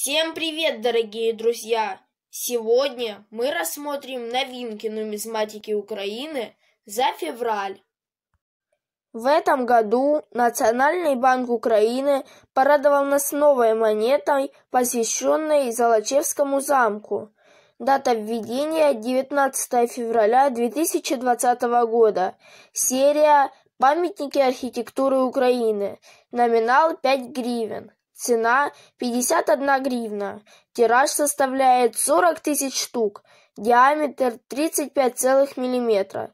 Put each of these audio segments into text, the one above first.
Всем привет, дорогие друзья! Сегодня мы рассмотрим новинки нумизматики Украины за февраль. В этом году Национальный банк Украины порадовал нас новой монетой, посвященной Золочевскому замку. Дата введения 19 февраля 2020 года. Серия «Памятники архитектуры Украины». Номинал 5 гривен – Цена 51 гривна. Тираж составляет 40 тысяч штук. Диаметр 35 мм.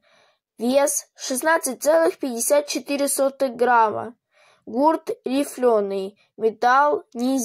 Вес 16,54 грамма. Гурт рифленый. Металл не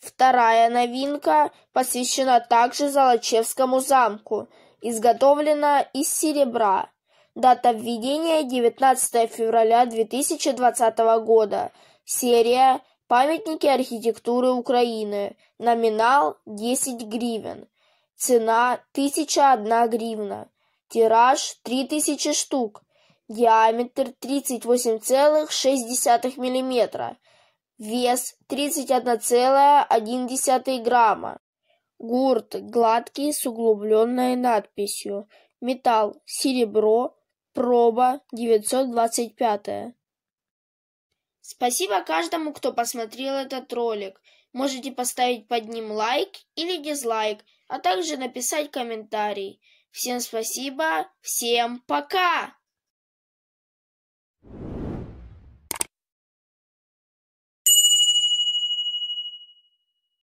Вторая новинка посвящена также Золочевскому замку. Изготовлена из серебра. Дата введения 19 февраля 2020 года. Серия «Памятники архитектуры Украины». Номинал 10 гривен. Цена 1001 гривна. Тираж 3000 штук. Диаметр 38,6 мм. Вес 31,1 грамма. Гурт гладкий с углубленной надписью. Металл серебро, проба 925. Спасибо каждому, кто посмотрел этот ролик. Можете поставить под ним лайк или дизлайк, а также написать комментарий. Всем спасибо, всем пока!